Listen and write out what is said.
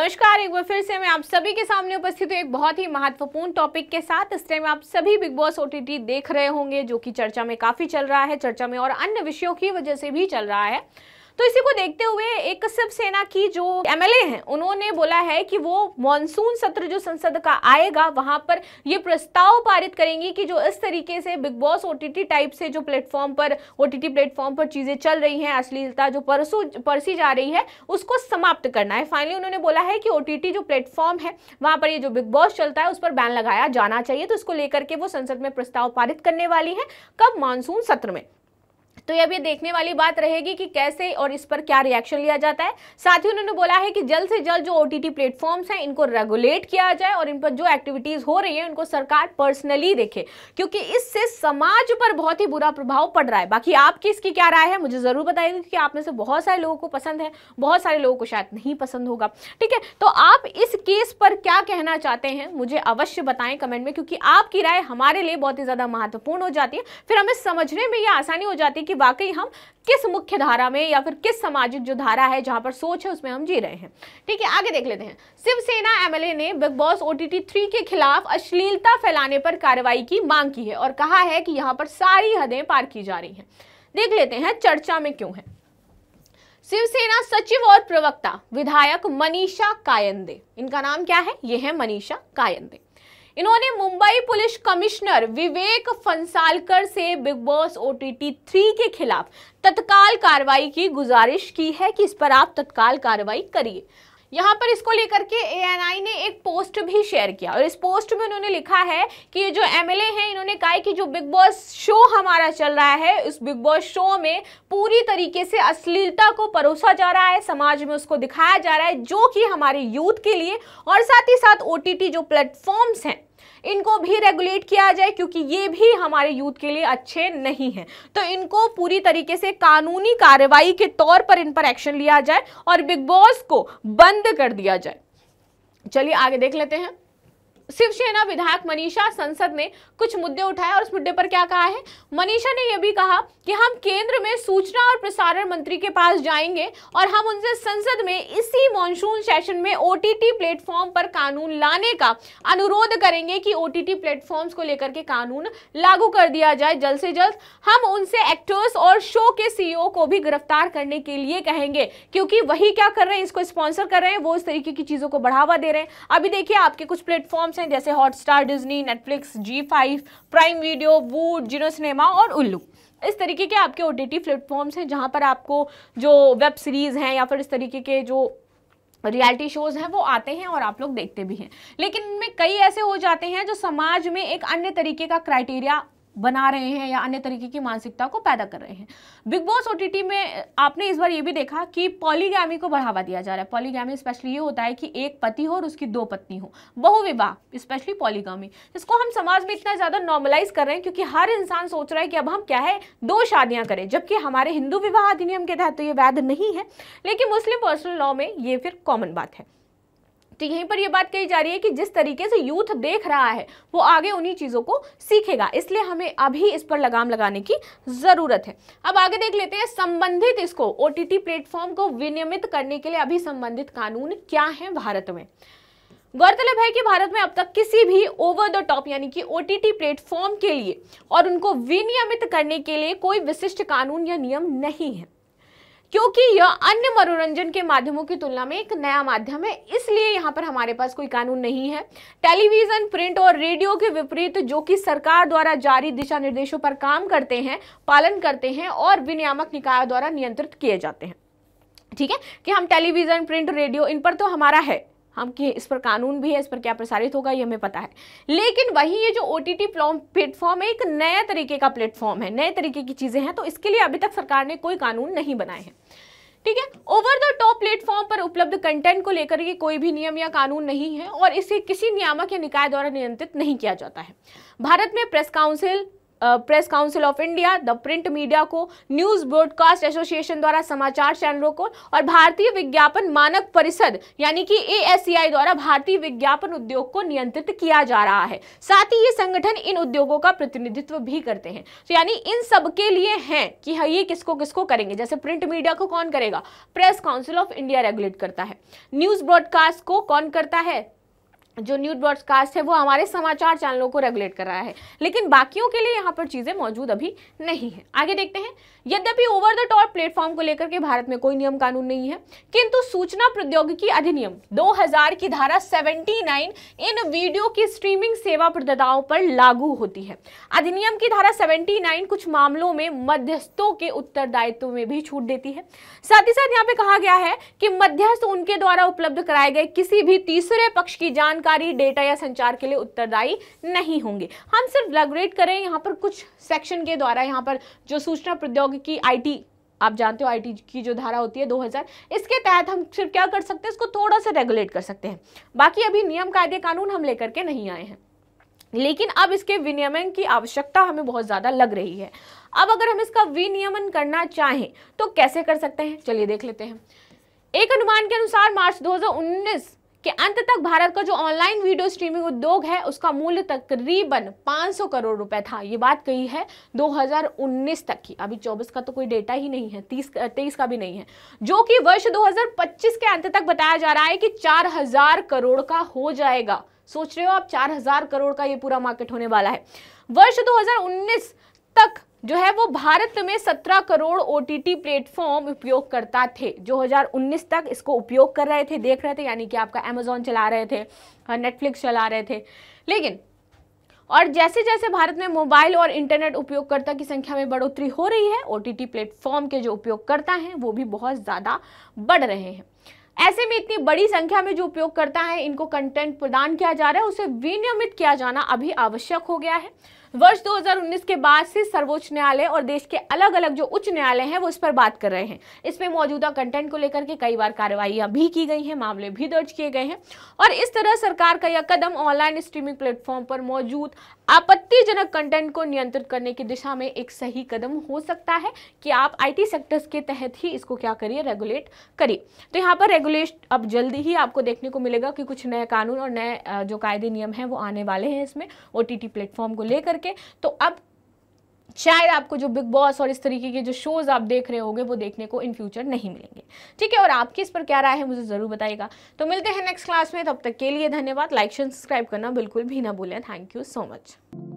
नमस्कार एक बार फिर से मैं आप सभी के सामने उपस्थित हूँ एक बहुत ही महत्वपूर्ण टॉपिक के साथ इस टाइम आप सभी बिग बॉस ओटीटी देख रहे होंगे जो कि चर्चा में काफ़ी चल रहा है चर्चा में और अन्य विषयों की वजह से भी चल रहा है तो इसी को देखते हुए एक शिवसेना की जो एमएलए हैं उन्होंने बोला है कि वो मानसून सत्र जो संसद का आएगा वहां पर ये प्रस्ताव पारित करेंगी कि जो इस तरीके से बिग बॉस ओटीटी टाइप से जो प्लेटफॉर्म पर ओटीटी प्लेटफॉर्म पर चीजें चल रही हैं अश्लीलता जो परसों परसी जा रही है उसको समाप्त करना है फाइनली उन्होंने बोला है कि ओटीटी जो प्लेटफॉर्म है वहां पर ये जो बिग बॉस चलता है उस पर बैन लगाया जाना चाहिए तो इसको लेकर के वो संसद में प्रस्ताव पारित करने वाली है कब मानसून सत्र में तो ये अभी देखने वाली बात रहेगी कि कैसे और इस पर क्या रिएक्शन लिया जाता है साथ ही उन्होंने बोला है कि जल्द से जल्द जो ओ टी प्लेटफॉर्म्स हैं इनको रेगुलेट किया जाए और इन पर जो एक्टिविटीज़ हो रही है उनको सरकार पर्सनली देखे क्योंकि इससे समाज पर बहुत ही बुरा प्रभाव पड़ रहा है बाकी आपकी इसकी क्या राय है मुझे ज़रूर बताइएगा क्योंकि आप में से बहुत सारे लोगों को पसंद है बहुत सारे लोगों को शायद नहीं पसंद होगा ठीक है तो आप इस केस पर क्या कहना चाहते हैं मुझे अवश्य बताएं कमेंट में क्योंकि आपकी राय हमारे लिए बहुत ही ज़्यादा महत्वपूर्ण हो जाती है फिर हमें समझने में यह आसानी हो जाती है कि वाकई हम किस मुख्य धारा में या फिर किस सामाजिक जो धारा है जहां पर सोच है उसमें हम जी रहे हैं ठीक है आगे देख लेते हैं शिवसेना एमएलए ने बिग बॉस ओटीटी टी के खिलाफ अश्लीलता फैलाने पर कार्रवाई की मांग की है और कहा है कि यहां पर सारी हदें पार की जा रही हैं देख लेते हैं चर्चा में क्यों है शिवसेना सचिव और प्रवक्ता विधायक मनीषा कायंदे इनका नाम क्या है ये है मनीषा कायंदे इन्होंने मुंबई पुलिस कमिश्नर विवेक फंसालकर से Bigg Boss O T three के खिलाफ तत्काल कार्रवाई की गुजारिश की है कि इस पर आप तत्काल कार्रवाई करिए यहाँ पर इसको लेकर के एएनआई ने एक पोस्ट भी शेयर किया और इस पोस्ट में उन्होंने लिखा है कि जो एमएलए हैं इन्होंने कहा कि जो बिग बॉस शो हमारा चल रहा है उस बिग बॉस शो में पूरी तरीके से अश्लीलता को परोसा जा रहा है समाज में उसको दिखाया जा रहा है जो कि हमारे यूथ के लिए और साथ ही साथ ओ जो प्लेटफॉर्म्स हैं इनको भी रेगुलेट किया जाए क्योंकि ये भी हमारे यूथ के लिए अच्छे नहीं हैं तो इनको पूरी तरीके से कानूनी कार्रवाई के तौर पर इन पर एक्शन लिया जाए और बिग बॉस को बंद कर दिया जाए चलिए आगे देख लेते हैं शिवसेना विधायक मनीषा संसद ने कुछ मुद्दे उठाए और उस मुद्दे पर क्या कहा है मनीषा ने यह भी कहा कि हम केंद्र में सूचना और प्रसारण मंत्री के पास जाएंगे और हम उनसे संसद में इसी मॉनसून सेशन में ओटीटी प्लेटफॉर्म पर कानून लाने का अनुरोध करेंगे कि ओटीटी प्लेटफॉर्म्स को लेकर के कानून लागू कर दिया जाए जल्द से जल्द हम उनसे एक्टर्स और शो के सीईओ e को भी गिरफ्तार करने के लिए कहेंगे क्योंकि वही क्या कर रहे हैं इसको स्पॉन्सर कर रहे हैं वो इस तरीके की चीज़ों को बढ़ावा दे रहे हैं अभी देखिए आपके कुछ प्लेटफॉर्म्स हैं जैसे Hotstar Disney Netflix Zee five Prime Video Voot Jio Cinema और उल्लू इस तरीके के आपके ओ टी टी प्लेटफॉर्म्स हैं जहाँ पर आपको जो वेब सीरीज़ हैं या फिर इस तरीके के जो रियलिटी शोज़ हैं वो आते हैं और आप लोग देखते भी हैं लेकिन इनमें कई ऐसे हो जाते हैं जो समाज में एक अन्य तरीके का क्राइटेरिया बना रहे हैं या अन्य तरीके की मानसिकता को पैदा कर रहे हैं बिग बॉस ओ में आपने इस बार ये भी देखा कि पॉलीगैमी को बढ़ावा दिया जा रहा है पॉलीगैमी स्पेशली ये होता है कि एक पति हो और उसकी दो पत्नी हो बहुविवाह स्पेशली पॉलीगामी जिसको हम समाज में इतना ज़्यादा नॉर्मलाइज कर रहे हैं क्योंकि हर इंसान सोच रहा है कि अब हम क्या है दो शादियाँ करें जबकि हमारे हिंदू विवाह अधिनियम के तहत तो ये वैध नहीं है लेकिन मुस्लिम पर्सनल लॉ में ये फिर कॉमन बात है तो यहीं पर यह बात कही जा रही है कि जिस तरीके से यूथ देख रहा है वो आगे उन्हीं चीज़ों को सीखेगा इसलिए हमें अभी इस पर लगाम लगाने की ज़रूरत है अब आगे देख लेते हैं संबंधित इसको ओ प्लेटफॉर्म को विनियमित करने के लिए अभी संबंधित कानून क्या है भारत में गौरतलब है कि भारत में अब तक किसी भी ओवर द टॉप यानी कि ओ प्लेटफॉर्म के लिए और उनको विनियमित करने के लिए कोई विशिष्ट कानून या नियम नहीं है क्योंकि यह अन्य मनोरंजन के माध्यमों की तुलना में एक नया माध्यम है इसलिए यहाँ पर हमारे पास कोई कानून नहीं है टेलीविजन प्रिंट और रेडियो के विपरीत जो कि सरकार द्वारा जारी दिशा निर्देशों पर काम करते हैं पालन करते हैं और विनियामक निकायों द्वारा नियंत्रित किए जाते हैं ठीक है कि हम टेलीविजन प्रिंट रेडियो इन पर तो हमारा है हम कि इस पर कानून भी है इस पर क्या प्रसारित होगा ये हमें पता है लेकिन वही ये जो ओ टी टी प्लेटफॉर्म है एक नया तरीके का प्लेटफॉर्म है नए तरीके की चीज़ें हैं तो इसके लिए अभी तक सरकार ने कोई कानून नहीं बनाए हैं ठीक है ओवर द टॉप प्लेटफॉर्म पर उपलब्ध कंटेंट को लेकर के कोई भी नियम या कानून नहीं है और इसे किसी नियामक या निकाय द्वारा नियंत्रित नहीं किया जाता है भारत में Press Council Press Council of India the print media को न्यूज ब्रॉडकास्ट एसोसिएशन द्वारा समाचार चैनलों को और भारतीय विज्ञापन मानक परिषद यानी कि ए e द्वारा भारतीय विज्ञापन उद्योग को नियंत्रित किया जा रहा है साथ ही ये संगठन इन उद्योगों का प्रतिनिधित्व भी करते हैं तो यानी इन सब के लिए है कि हाँ, ये किसको किसको करेंगे जैसे प्रिंट मीडिया को कौन करेगा Press Council of India regulate करता है न्यूज ब्रॉडकास्ट को कौन करता है जो न्यूज ब्रॉडकास्ट है वो हमारे समाचार चैनलों को रेगुलेट कर रहा है लेकिन बाकियों के लिए यहाँ पर चीज़ें मौजूद अभी नहीं है आगे देखते हैं यद्यपि ओवर द टॉप प्लेटफॉर्म को लेकर के भारत में कोई नियम कानून नहीं है किंतु सूचना प्रौद्योगिकी अधिनियम 2000 की धारा 79 इन वीडियो की स्ट्रीमिंग सेवा प्रदाताओं पर लागू होती है अधिनियम की धारा सेवेंटी कुछ मामलों में मध्यस्थों के उत्तरदायित्व में भी छूट देती है साथ ही साथ यहाँ पे कहा गया है कि मध्यस्थ उनके द्वारा उपलब्ध कराए गए किसी भी तीसरे पक्ष की जान जानकारी डेटा या संचार के लिए उत्तरदायी नहीं होंगे हम सिर्फ रेगुलेट करें यहाँ पर कुछ सेक्शन के द्वारा यहाँ पर जो सूचना प्रौद्योगिकी आई आप जानते हो आईटी की जो धारा होती है 2000 इसके तहत हम सिर्फ क्या कर सकते हैं इसको थोड़ा सा रेगुलेट कर सकते हैं बाकी अभी नियम कायदे कानून हम लेकर के नहीं आए हैं लेकिन अब इसके विनियमन की आवश्यकता हमें बहुत ज़्यादा लग रही है अब अगर हम इसका विनियमन करना चाहें तो कैसे कर सकते हैं चलिए देख लेते हैं एक अनुमान के अनुसार मार्च दो कि अंत तक भारत का जो ऑनलाइन वीडियो स्ट्रीमिंग उद्योग है उसका मूल्य तकरीबन 500 करोड़ रुपए था ये बात कही है 2019 तक की अभी 24 का तो कोई डेटा ही नहीं है 30 तेईस का भी नहीं है जो कि वर्ष 2025 के अंत तक बताया जा रहा है कि 4000 करोड़ का हो जाएगा सोच रहे हो आप 4000 करोड़ का ये पूरा मार्केट होने वाला है वर्ष दो तक जो है वो भारत में 17 करोड़ ओ टी प्लेटफॉर्म उपयोगकर्ता थे जो 2019 तक इसको उपयोग कर रहे थे देख रहे थे यानी कि आपका अमेजोन चला रहे थे नेटफ्लिक्स हाँ, चला रहे थे लेकिन और जैसे जैसे भारत में मोबाइल और इंटरनेट उपयोगकर्ता की संख्या में बढ़ोतरी हो रही है ओ टी प्लेटफॉर्म के जो उपयोगकर्ता हैं वो भी बहुत ज़्यादा बढ़ रहे हैं ऐसे में इतनी बड़ी संख्या में जो उपयोगकर्ता है इनको कंटेंट प्रदान किया जा रहा है उसे विनियमित किया जाना अभी आवश्यक हो गया है वर्ष 2019 के बाद से सर्वोच्च न्यायालय और देश के अलग अलग जो उच्च न्यायालय हैं वो इस पर बात कर रहे हैं इसमें मौजूदा कंटेंट को लेकर के कई बार कार्रवाइयाँ भी की गई हैं मामले भी दर्ज किए गए हैं और इस तरह सरकार का यह कदम ऑनलाइन स्ट्रीमिंग प्लेटफॉर्म पर मौजूद आपत्तिजनक कंटेंट को नियंत्रित करने की दिशा में एक सही कदम हो सकता है कि आप आई सेक्टर्स के तहत ही इसको क्या करिए रेगुलेट करिए तो यहाँ पर रेगुलेट रेगुलेट अब जल्दी ही आपको देखने को मिलेगा कि कुछ नए कानून और नए जो कायदे नियम हैं वो आने वाले हैं इसमें ओ टी प्लेटफॉर्म को लेकर के तो अब शायद आपको जो बिग बॉस और इस तरीके के जो शोज आप देख रहे होंगे वो देखने को इन फ्यूचर नहीं मिलेंगे ठीक है और आपकी इस पर क्या राय है मुझे ज़रूर बताएगा तो मिलते हैं नेक्स्ट क्लास में तब तक के लिए धन्यवाद लाइक शेयर सब्सक्राइब करना बिल्कुल भी ना भूलें थैंक यू सो मच